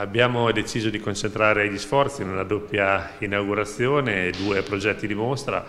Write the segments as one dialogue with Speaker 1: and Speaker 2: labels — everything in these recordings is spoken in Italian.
Speaker 1: Abbiamo deciso di concentrare gli sforzi in una doppia inaugurazione, due progetti di mostra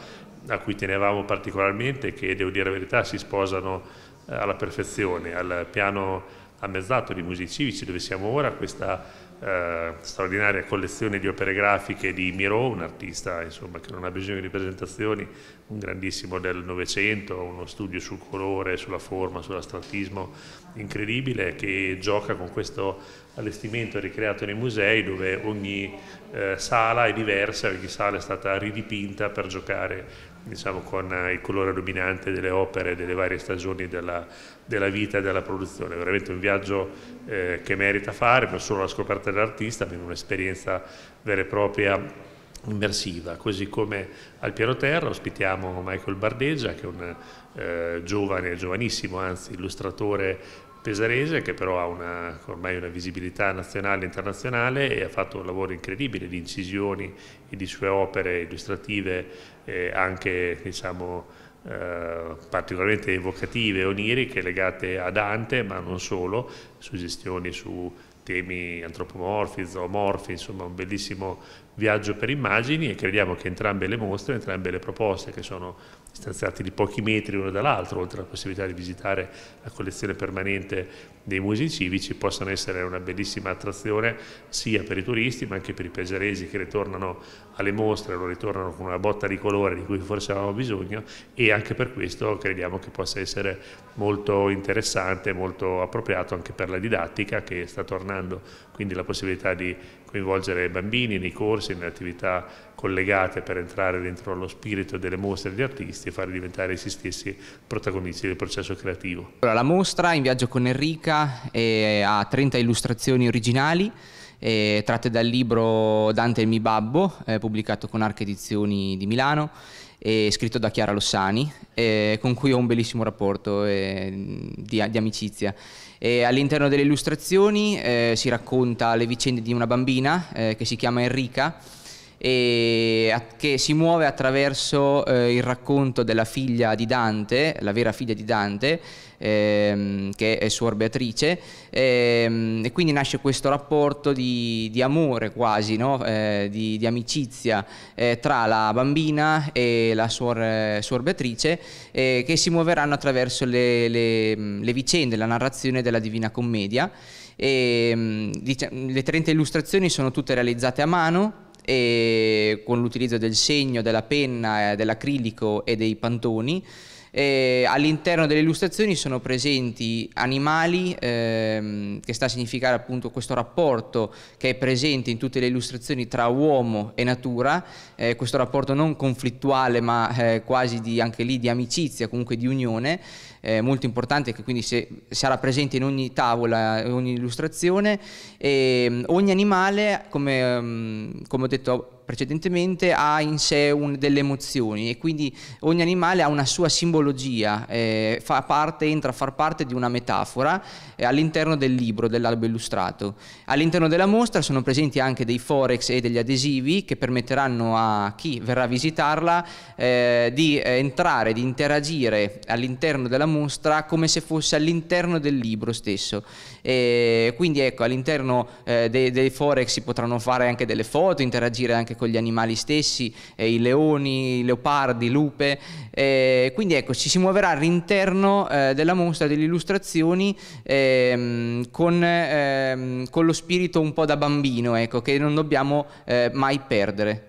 Speaker 1: a cui tenevamo particolarmente che, devo dire la verità, si sposano eh, alla perfezione, al piano a Mezzato, di Musei Civici, dove siamo ora, questa eh, straordinaria collezione di opere grafiche di Miro, un artista insomma, che non ha bisogno di presentazioni, un grandissimo del Novecento, uno studio sul colore, sulla forma, sull'astratismo incredibile, che gioca con questo allestimento ricreato nei musei dove ogni eh, sala è diversa, ogni sala è stata ridipinta per giocare diciamo, con eh, il colore dominante delle opere, delle varie stagioni della, della vita e della produzione. È veramente un viaggio eh, che merita fare, non solo la scoperta dell'artista, ma un'esperienza vera e propria immersiva, così come al piano terra ospitiamo Michael Bardeggia che è un eh, giovane, giovanissimo anzi, illustratore pesarese che però ha una, ormai una visibilità nazionale e internazionale e ha fatto un lavoro incredibile di incisioni e di sue opere illustrative eh, anche diciamo, eh, particolarmente evocative e oniriche legate a Dante ma non solo, suggestioni su temi antropomorfi, zoomorfi, insomma un bellissimo viaggio per immagini e crediamo che entrambe le mostre, entrambe le proposte che sono distanziati di pochi metri uno dall'altro, oltre alla possibilità di visitare la collezione permanente dei musei civici, possano essere una bellissima attrazione sia per i turisti ma anche per i piageresi che ritornano alle mostre, lo ritornano con una botta di colore di cui forse avevamo bisogno e anche per questo crediamo che possa essere molto interessante, molto appropriato anche per la didattica che sta tornando, quindi la possibilità di coinvolgere i bambini nei corsi, nelle attività collegate per entrare dentro lo spirito delle mostre degli artisti e far diventare essi stessi protagonisti del processo creativo.
Speaker 2: La mostra in viaggio con Enrica eh, ha 30 illustrazioni originali eh, tratte dal libro Dante e il mio babbo, eh, pubblicato con Arche Edizioni di Milano e scritto da Chiara Lossani, eh, con cui ho un bellissimo rapporto eh, di, di, amicizia. E all'interno delle illustrazioni eh, si racconta le vicende di una bambina eh, che si chiama Enrica e che si muove attraverso eh, il racconto della figlia di Dante, la vera figlia di Dante, ehm, che è Suor Beatrice, ehm, e quindi nasce questo rapporto di, di amore quasi, no? eh, di, di, amicizia eh, tra la bambina e la Suor, eh, suor Beatrice, eh, che si muoveranno attraverso le, le, mm, le vicende, la narrazione della Divina Commedia. E, ehm, dic- le 30 illustrazioni sono tutte realizzate a mano e con l'utilizzo del segno, della penna, eh, dell'acrilico e dei pantoni eh, all'interno delle illustrazioni sono presenti animali, ehm, che sta a significare appunto questo rapporto che è presente in tutte le illustrazioni tra uomo e natura, eh, questo rapporto non conflittuale ma eh, quasi di, anche lì di amicizia, comunque di unione, eh, molto importante che quindi se, sarà presente in ogni tavola, in ogni illustrazione. E, ehm, ogni animale, come, ehm, come ho detto precedentemente ha in sé un, delle emozioni e quindi ogni animale ha una sua simbologia, eh, fa parte, entra a far parte di una metafora eh, all'interno del libro, dell'albo illustrato. All'interno della mostra sono presenti anche dei forex e degli adesivi che permetteranno a chi verrà a visitarla eh, di eh, entrare, di interagire all'interno della mostra come se fosse all'interno del libro stesso. quindi ecco, all'interno eh, dei, dei forex si potranno fare anche delle foto, interagire anche con gli animali stessi, eh, i leoni, i leopardi, lupe. Eh, quindi ecco, ci si muoverà all'interno eh, della mostra delle illustrazioni ehm, con, ehm, con, lo spirito un po' da bambino, ecco, che non dobbiamo eh, mai perdere.